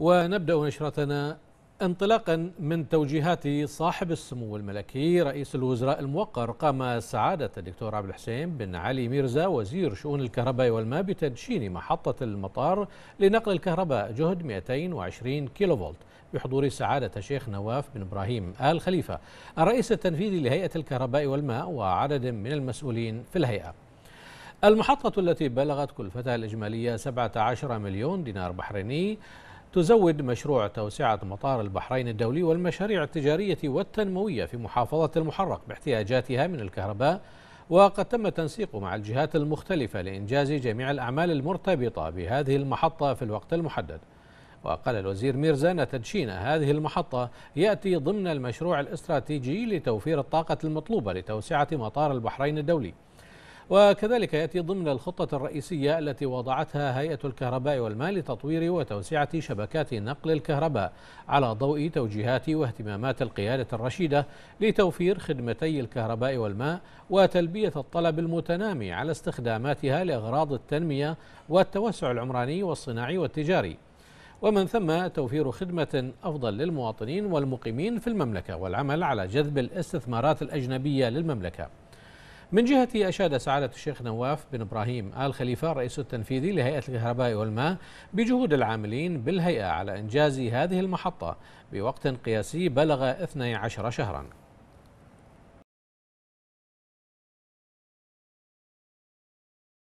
ونبدأ نشرتنا انطلاقا من توجيهات صاحب السمو الملكي رئيس الوزراء الموقر قام سعادة الدكتور عبد الحسين بن علي ميرزا وزير شؤون الكهرباء والماء بتدشين محطة المطار لنقل الكهرباء جهد 220 كيلو فولت بحضور سعادة الشيخ نواف بن إبراهيم آل خليفة الرئيس التنفيذي لهيئة الكهرباء والماء وعدد من المسؤولين في الهيئة المحطة التي بلغت كلفتها الإجمالية 17 مليون دينار بحريني تزود مشروع توسعة مطار البحرين الدولي والمشاريع التجارية والتنموية في محافظة المحرق باحتياجاتها من الكهرباء وقد تم التنسيق مع الجهات المختلفة لإنجاز جميع الأعمال المرتبطة بهذه المحطة في الوقت المحدد وقال الوزير ميرزا أن تدشين هذه المحطة يأتي ضمن المشروع الاستراتيجي لتوفير الطاقة المطلوبة لتوسعة مطار البحرين الدولي وكذلك يأتي ضمن الخطة الرئيسية التي وضعتها هيئة الكهرباء والماء لتطوير وتوسعة شبكات نقل الكهرباء على ضوء توجيهات واهتمامات القيادة الرشيدة لتوفير خدمتي الكهرباء والماء وتلبية الطلب المتنامي على استخداماتها لأغراض التنمية والتوسع العمراني والصناعي والتجاري ومن ثم توفير خدمة أفضل للمواطنين والمقيمين في المملكة والعمل على جذب الاستثمارات الأجنبية للمملكة من جهتي أشاد سعادة الشيخ نواف بن إبراهيم آل خليفة الرئيس التنفيذي لهيئة الكهرباء والماء بجهود العاملين بالهيئة على إنجاز هذه المحطة بوقت قياسي بلغ 12 شهراً